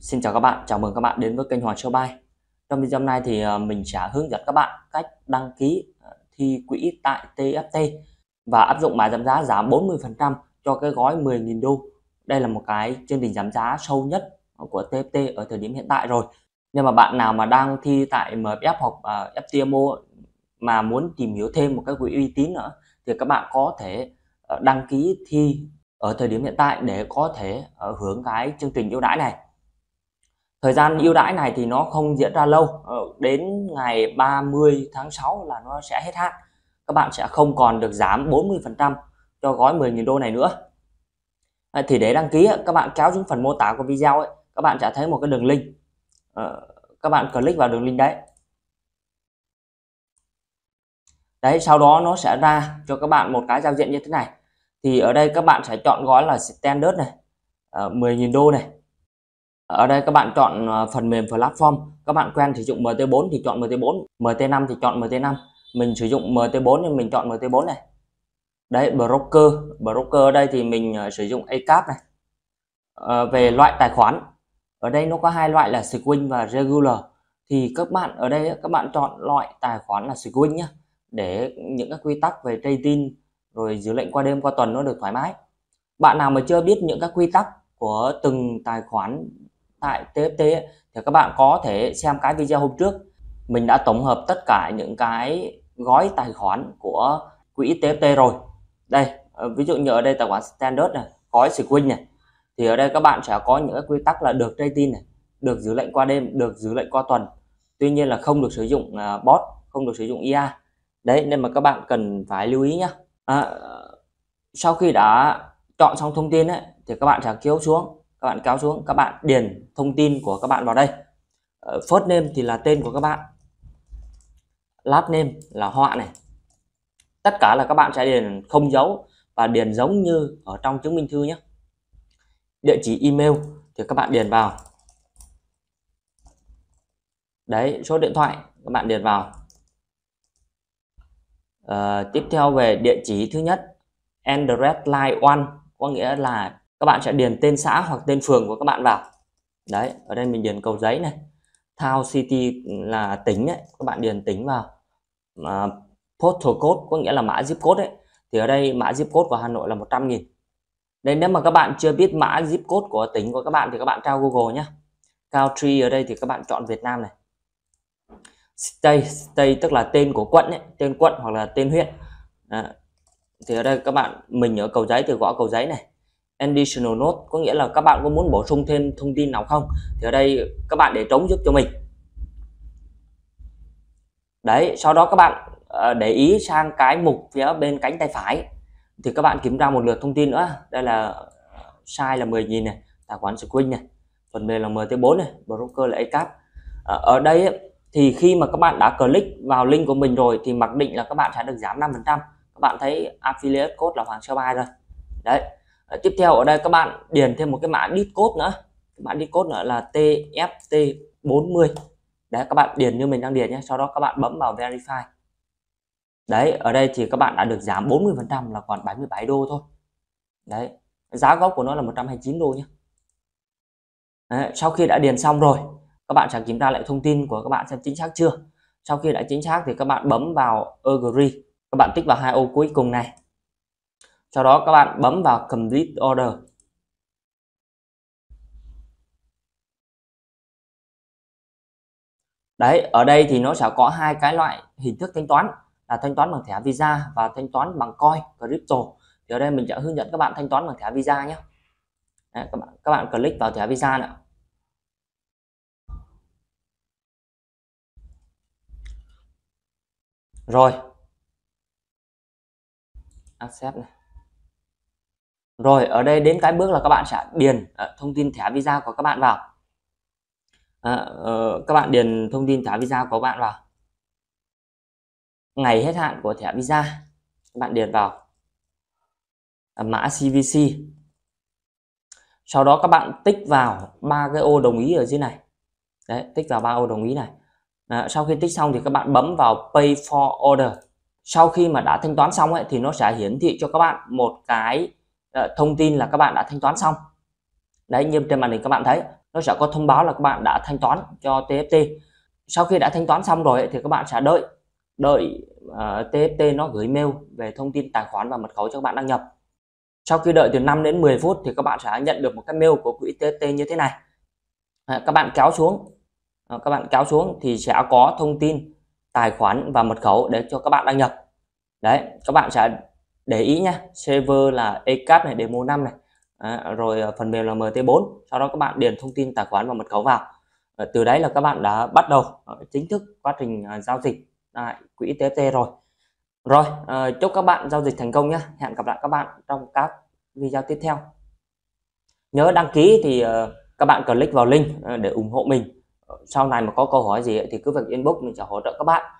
Xin chào các bạn, chào mừng các bạn đến với kênh Hoàng Show Bay. Trong video hôm nay thì ờ, mình sẽ hướng dẫn các bạn cách đăng ký ờ, thi quỹ tại TFT và áp dụng bài giảm giá giảm 40% cho cái gói 10.000 đô. Đây là một cái chương trình giảm giá sâu nhất của TFT ở thời điểm hiện tại rồi. Nhưng mà bạn nào mà đang thi tại MFF hoặc ờ, FTMO mà muốn tìm hiểu thêm một cái quỹ uy tín nữa thì các bạn có thể đăng ký thi ở thời điểm hiện tại để có thể hưởng cái chương trình ưu đãi này thời gian ưu đãi này thì nó không diễn ra lâu ờ, đến ngày 30 tháng 6 là nó sẽ hết hạn các bạn sẽ không còn được giảm 40 phần trăm cho gói 10.000 đô này nữa ờ, thì để đăng ký ờ, các bạn kéo xuống phần mô tả của video ấy, các bạn sẽ thấy một cái đường link các bạn click vào đường link đấy đấy sau đó nó sẽ ra cho các bạn một cái giao diện như thế này thì ở đây các bạn sẽ chọn gói là standard này à, 10.000 đô này ở đây các bạn chọn ờ, phần mềm platform các bạn quen sử dụng MT4 thì chọn MT4 MT5 thì chọn MT5 mình sử dụng MT4 nên mình chọn MT4 này đấy broker broker ở đây thì mình ờ, sử dụng ACAP này à, về loại tài khoản ở đây nó có hai loại là swing và regular thì các bạn ở đây các bạn chọn loại tài khoản là swing nhé để những các quy tắc về trading rồi dữ lệnh qua đêm qua tuần nó được thoải mái bạn nào mà chưa biết những các quy tắc của từng tài khoản tại TFT thì các bạn có thể xem cái video hôm trước mình đã tổng hợp tất cả những cái gói tài khoản của quỹ TFT rồi đây ví dụ như ở đây tài khoản standard này gói swing này thì ở đây các bạn sẽ có những cái quy tắc là được tin này được giữ lệnh qua đêm được giữ lệnh qua tuần tuy nhiên là không được sử dụng à, bot không được sử dụng IA đấy nên mà các bạn cần phải lưu ý nhé à, sau khi đã chọn xong thông tin ấy, thì các bạn sẽ kéo xuống các bạn kéo xuống các bạn điền thông tin của các bạn vào đây ờ, first name thì là tên của các bạn last name là họa này tất cả là các bạn sẽ điền không dấu và điền giống như ở trong chứng minh thư nhé địa chỉ email thì các bạn điền vào đấy số điện thoại các bạn điền vào à, tiếp theo về địa chỉ thứ nhất address line one có nghĩa là các bạn sẽ điền tên xã hoặc tên phường của các bạn vào đấy ở đây mình điền cầu giấy này town city là tính đấy các bạn điền tính vào mà postal code có nghĩa là mã zip code đấy thì ở đây mã zip code của Hà Nội là 100 nghìn đấy nếu mà các bạn chưa biết mã zip code của tính của các bạn thì các bạn tra Google nhé country ở đây thì các bạn chọn Việt Nam này state state tức là tên của quận ấy, tên quận hoặc là tên huyện à, thì ở đây các bạn mình ở cầu giấy thì gõ cầu giấy này additional note có nghĩa là các bạn có muốn bổ sung thêm thông tin nào không thì ở đây các bạn để trống giúp cho mình đấy sau đó các bạn ờ, để ý sang cái mục phía bên cánh tay phải thì các bạn kiểm tra một lượt thông tin nữa đây là ờ, size là 10.000 này tài khoản screen này phần mềm là MT4 này broker là ACAP ờ, ở đây thì khi mà các bạn đã click vào link của mình rồi thì mặc định là các bạn sẽ được giảm 5% các bạn thấy affiliate code là hoàng sơ bay rồi đấy à, tiếp theo ở đây các bạn điền thêm một cái mã đi discode nữa cái mã discode nữa là tft 40 đấy các bạn điền như mình đang điền nhé sau đó các bạn bấm vào verify đấy ở đây thì các bạn đã được giảm 40 phần trăm là còn 77 đô thôi đấy giá gốc của nó là 129 đô nhé đấy, sau khi đã điền xong rồi các bạn sẽ kiểm tra lại thông tin của các bạn xem chính xác chưa sau khi đã chính xác thì các bạn bấm vào agree các bạn tích vào hai ô cuối cùng này sau đó các bạn bấm vào complete order đấy ở đây thì nó sẽ có hai cái loại hình thức thanh toán là thanh toán bằng thẻ visa và thanh toán bằng coin crypto thì ở đây mình sẽ hướng dẫn các bạn thanh toán bằng thẻ visa nhé đấy, các bạn các bạn click vào thẻ visa nữa rồi accept này rồi ở đây đến cái bước là các bạn sẽ điền ờ, thông tin thẻ visa của các bạn vào à, các bạn điền thông tin thẻ visa của bạn vào ngày hết hạn của thẻ visa các bạn điền vào à, mã CVC sau đó các bạn tích vào ba cái ô đồng ý ở dưới này đấy tích vào ba ô đồng ý này à, sau khi tích xong thì các bạn bấm vào pay for order sau khi mà đã thanh toán xong ấy, thì nó sẽ hiển thị cho các bạn một cái thông tin là các bạn đã thanh toán xong đấy như trên màn hình các bạn thấy nó sẽ có thông báo là các bạn đã thanh toán cho TFT sau khi đã thanh toán xong rồi thì các bạn sẽ đợi đợi uh, TFT nó gửi mail về thông tin tài khoản và mật khẩu cho các bạn đăng nhập sau khi đợi từ 5 đến 10 phút thì các bạn sẽ nhận được một cái mail của quỹ TFT như thế này à, các bạn kéo xuống à, các bạn kéo xuống thì sẽ có thông tin tài khoản và mật khẩu để cho các bạn đăng nhập đấy các bạn sẽ để ý nhé, server là ecap này demo 5 này à, rồi ờ, phần mềm là mt4 sau đó các bạn điền thông tin tài khoản và mật khẩu vào à, từ đấy là các bạn đã bắt đầu à, chính thức quá trình à, giao dịch tại à, quỹ tft rồi rồi à, chúc các bạn giao dịch thành công nhé hẹn gặp lại các bạn trong các video tiếp theo nhớ đăng ký thì à, các bạn click vào link để ủng hộ mình sau này mà có câu hỏi gì thì cứ việc inbox mình sẽ hỗ trợ các bạn